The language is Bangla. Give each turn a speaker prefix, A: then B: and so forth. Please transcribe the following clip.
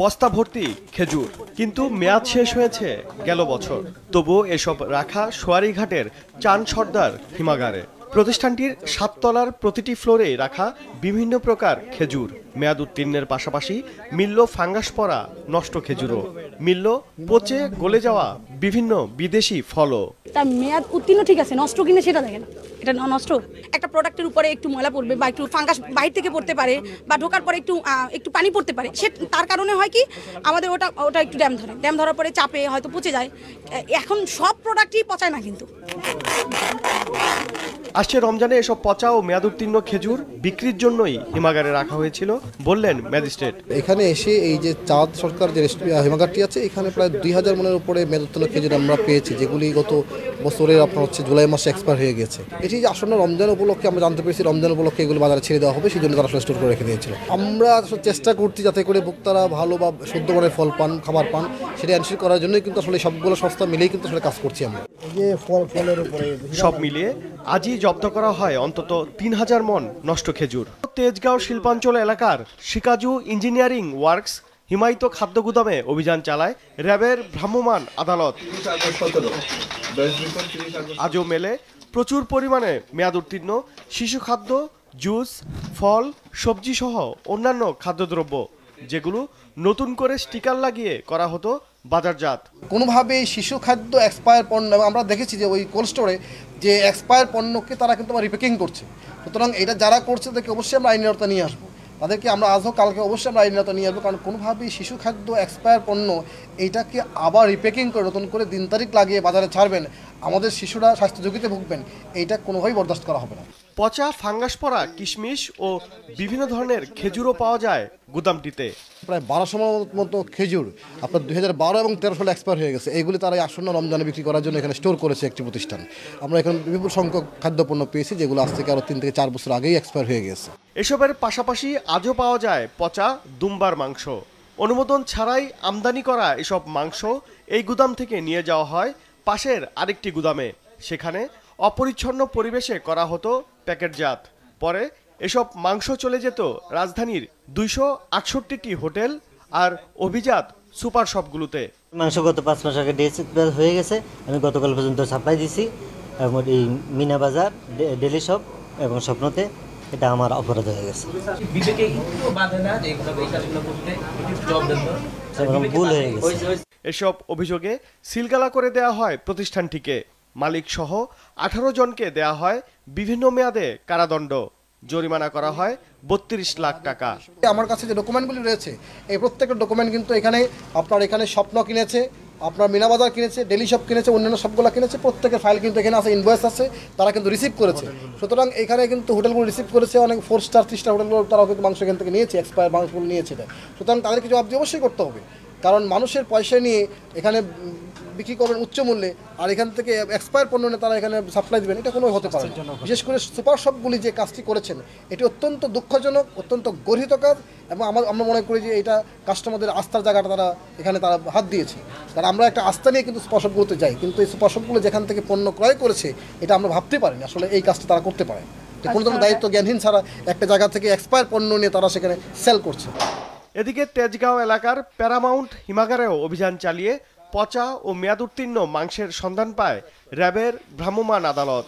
A: বস্তা ভর্তি খেজুর কিন্তু মেয়াদ শেষ হয়েছে গেল বছর তবুও এসব রাখা সোয়ারিঘাটের চান সর্দার হিমাগারে প্রতিষ্ঠানটির সাততলার প্রতিটি ফ্লোরে রাখা বিভিন্ন প্রকার খেজুর মেয়াদ উত্তীর্ণের পাশাপাশি মিলল ফাঙ্গাস পরা নষ্ট খেজুরও মিলল পচে গলে যাওয়া বিভিন্ন বিদেশি ফলও
B: তার মেয়াদ উত্তীর্ণ ঠিক আছে নষ্ট কিনে সেটা দেখেন এটা নষ্ট একটা প্রোডাক্টের উপরে একটু ময়লা পড়বে বা একটু ফাঙ্গাস বাহির থেকে পড়তে পারে বা ঢোকার পরে একটু একটু পানি পড়তে পারে সে তার কারণে হয় কি আমাদের ওটা ওটা একটু ড্যাম ধরে ড্যাম ধরার পরে চাপে হয়তো পচে যায় এখন সব প্রোডাক্টই পচায় না কিন্তু
A: আসছে রমজানে এসব পচা ও উত্তীর্ণ খেজুর বিক্রির জন্যই হিমাগারে রাখা হয়েছিল বললেন ম্যাজিস্ট্রেট
B: এখানে এসে এই যে চাঁদ সরকার যে হিমাগারটি আছে এখানে প্রায় দুই হাজার মনের উপরে উত্তীর্ণ খেজুর আমরা পেয়েছি যেগুলি গত বছরের আপনার হচ্ছে জুলাই মাসে এক্সপায়ার হয়ে গেছে এটি পেরেছি যে আসলে রমজান উপলক্ষে আমরা জানতে পেরেছি রমজান উপলক্ষে এগুলো বাজারে ছেড়ে দেওয়া হবে সেই জন্য তারা স্টোর করে রেখে দিয়েছিল আমরা আসলে চেষ্টা করছি যাতে করে ভোক্তারা ভালো বা শুদ্ধ মানের ফল পান খাবার পান সেটা অ্যানসিওর করার জন্যই কিন্তু আসলে সবগুলো সংস্থা মিলেই কিন্তু আসলে কাজ করছি আমরা ফল ফলের
A: সব মিলিয়ে আজই জব্দ করা হয় অন্তত তিন হাজার মন নষ্ট খেজুর তেজগাঁও শিল্পাঞ্চল এলাকার শিকাজু ইঞ্জিনিয়ারিং ওয়ার্কস হিমায়িত খাদ্য গুদামে অভিযান চালায় র্যাবের ভ্রাম্যমাণ আদালত আজও মেলে প্রচুর পরিমাণে মেয়াদ উত্তীর্ণ শিশু খাদ্য জুস ফল সবজি সহ অন্যান্য খাদ্যদ্রব্য যেগুলো নতুন করে স্টিকার লাগিয়ে করা হতো
B: বাজারজাত কোনোভাবে শিশু খাদ্য এক্সপায়ার পণ্য আমরা দেখেছি যে ওই কোল্ড স্টোরে যে এক্সপায়ার পণ্যকে তারা কিন্তু আমার রিপ্যাকিং করছে সুতরাং এটা যারা করছে তাকে অবশ্যই আমরা আইনের নিয়ে আসবো তাদেরকে আমরা আজও কালকে অবশ্যই আমরা আইনত নিয়ে আসবো কারণ কোনোভাবেই শিশু খাদ্য এক্সপায়ার পণ্য এইটাকে আবার রিপেকিং করে নতুন করে দিন তারিখ লাগিয়ে বাজারে ছাড়বেন আমাদের শিশুরা স্বাস্থ্য ঝুঁকিতে ভুগবেন এইটা কোনোভাবেই বরদাস্ত করা হবে না
A: পচা ফাঙ্গাস পরা কিশমিশ ও বিভিন্ন ধরনের খেজুরও পাওয়া যায় গুদামটিতে
B: প্রায় বারোশো মতো খেজুর আপনার দুই হাজার বারো এবং তেরো সালে এক্সপায়ার হয়ে গেছে এইগুলি তারা আসন্ন রমজানে বিক্রি করার জন্য এখানে স্টোর করেছে একটি প্রতিষ্ঠান আমরা এখানে বিপুল সংখ্যক খাদ্যপণ্য পেয়েছি যেগুলো আজ থেকে আরও তিন থেকে চার বছর আগেই এক্সপায়ার হয়ে গেছে
A: এসবের পাশাপাশি আজও পাওয়া যায় পচা দুম্বার মাংস অনুমোদন ছাড়াই আমদানি করা এসব মাংস এই গুদাম থেকে নিয়ে যাওয়া হয় পাশের আরেকটি গুদামে সেখানে অপরিচ্ছন্ন পরিবেশে করা হতো প্যাকেটজাত পরে এসব মাংস চলে যেত রাজধানীর দুইশো আটষট্টিটি হোটেল আর অভিজাত সুপার শপগুলোতে মাংস গত পাঁচ মাস আগে হয়ে গেছে আমি গতকাল পর্যন্ত সাপ্লাই দিছি এবং এই মিনা বাজার ডেলি শপ এবং স্বপ্নতে এটা আমার অপরাধ হয়ে গেছে ভুল হয়ে গেছে এসব অভিযোগে সিলগালা করে দেয়া হয় প্রতিষ্ঠানটিকে মালিক সহ আঠারো জনকে দেয়া হয় বিভিন্ন মেয়াদে কারাদণ্ড জরিমানা করা হয় বত্রিশ লাখ টাকা
B: আমার কাছে যে ডকুমেন্টগুলি রয়েছে এই প্রত্যেকটা ডকুমেন্ট কিন্তু এখানে আপনার এখানে স্বপ্ন কিনেছে আপনার মিনাবাজার কিনেছে ডেলি শপ কিনেছে অন্যান্য সবগুলো কিনেছে প্রত্যেকের ফাইল কিন্তু এখানে আছে ইনভয়েস আছে তারা কিন্তু রিসিভ করেছে সুতরাং এখানে কিন্তু হোটেলগুলো রিসিভ করেছে অনেক ফোর স্টার থ্রি স্টার হোটেলগুলো তারাও কিন্তু মাংস এখান থেকে নিয়েছে এক্সপায়ার মাংসগুলো নিয়েছে সুতরাং তাদেরকে জবাব দিয়ে অবশ্যই করতে হবে কারণ মানুষের পয়সা নিয়ে এখানে বিক্রি করবেন উচ্চ মূল্যে আর এখান থেকে এক্সপায়ার পণ্য নিয়ে তারা এখানে সাপ্লাই দেবেন এটা কোনো হতে পারে বিশেষ করে সুপার শপগুলি যে কাজটি করেছেন এটি অত্যন্ত দুঃখজনক অত্যন্ত গর্হিত কাজ এবং আমার আমরা মনে করি যে এটা কাস্টমারদের আস্থার জায়গাটা তারা এখানে তারা হাত দিয়েছে কারণ আমরা একটা আস্থা নিয়ে কিন্তু সুপার শপগুলোতে যাই কিন্তু এই সুপার শপগুলো যেখান থেকে পণ্য ক্রয় করেছে এটা আমরা ভাবতে পারি না আসলে এই কাজটা তারা করতে পারে কোনো ধরনের আচ্ছা, দায়িত্ব জ্ঞানহীন ছাড়া একটা জায়গা থেকে এক্সপায়ার পণ্য নিয়ে তারা সেখানে সেল করছে এদিকে তেজগাঁও এলাকার প্যারামাউন্ট হিমাগারেও অভিযান
A: চালিয়ে পচা ও উত্তীর্ণ মাংসের সন্ধান পায় র্যাবের ভ্রাম্যমাণ আদালত